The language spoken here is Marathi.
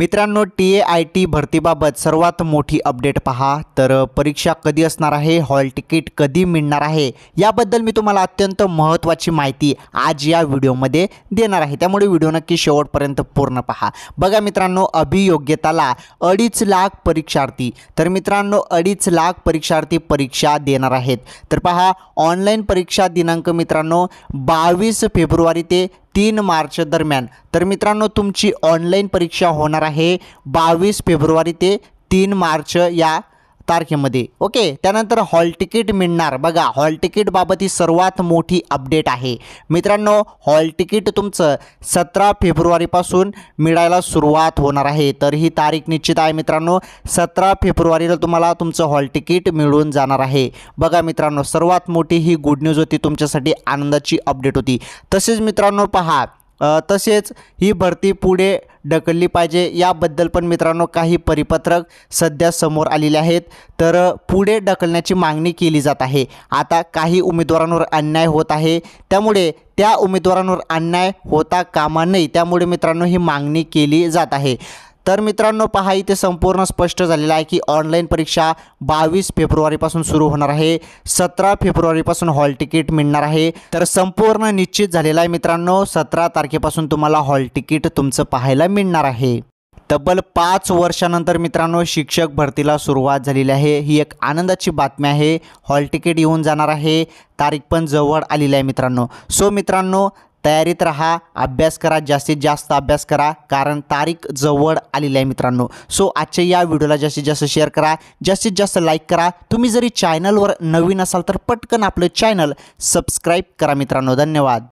मित्रांनो टी ए आय टी भरतीबाबत सर्वात मोठी अपडेट पहा तर परीक्षा कधी असणार आहे हॉल तिकीट कधी मिळणार आहे याबद्दल मी तुम्हाला अत्यंत महत्त्वाची माहिती आज या व्हिडिओमध्ये देणार आहे त्यामुळे व्हिडिओ नक्की शेवटपर्यंत पूर्ण पहा बघा मित्रांनो अभियोग्यताला अडीच लाख परीक्षार्थी तर मित्रांनो अडीच लाख परीक्षार्थी परीक्षा देणार आहेत तर पहा ऑनलाईन परीक्षा दिनांक मित्रांनो बावीस फेब्रुवारी ते तीन मार्च दरम्यान तर मित्रांनो तुमची ऑनलाईन परीक्षा होणार आहे बावीस फेब्रुवारी ते तीन मार्च या तारखेमध्ये ओके त्यानंतर हॉल तिकीट मिळणार बघा हॉल तिकीटबाबत ही सर्वात मोठी अपडेट आहे मित्रांनो हॉल तिकीट तुमचं सतरा फेब्रुवारीपासून मिळायला सुरुवात होणार आहे तर ही तारीख निश्चित आहे मित्रांनो सतरा फेब्रुवारीला तुम्हाला तुमचं हॉल तिकीट मिळून जाणार आहे बघा मित्रांनो सर्वात मोठी ही गुड न्यूज होती तुमच्यासाठी आनंदाची अपडेट होती तसेच मित्रांनो पहा तसेच ही भरती पुढे ढकलली पाहिजे याबद्दल पण मित्रांनो काही परिपत्रक सध्या समोर आलेले आहेत तर पुढे ढकलण्याची मागणी केली जात आहे आता काही उमेदवारांवर अन्याय होत आहे त्यामुळे त्या उमेदवारांवर अन्याय होता कामा नाही त्यामुळे मित्रांनो ही मागणी केली जात आहे तर मित्रांनो पहा इथे संपूर्ण स्पष्ट झालेलं आहे की ऑनलाईन परीक्षा बावीस फेब्रुवारीपासून सुरू होणार आहे सतरा फेब्रुवारीपासून हॉल तिकीट मिळणार आहे तर संपूर्ण निश्चित झालेला आहे मित्रांनो सतरा तारखेपासून तुम्हाला हॉल तिकीट तुमचं पाहायला मिळणार आहे तब्बल पाच वर्षानंतर मित्रांनो शिक्षक भरतीला सुरुवात झालेली आहे ही एक आनंदाची बातमी आहे हॉल तिकीट येऊन जाणार आहे तारीख पण जवळ आलेली आहे मित्रांनो सो मित्रांनो तयारीत रहा अभ्यास करा जास्तीत जास्त अभ्यास करा कारण तारीख जवळ आलेली आहे मित्रांनो सो आजच्या या व्हिडिओला जास्तीत जास्त शेअर करा जास्तीत जास्त लाईक करा तुम्ही जरी चॅनलवर नवीन असाल तर पटकन आपलं चॅनल सबस्क्राईब करा मित्रांनो धन्यवाद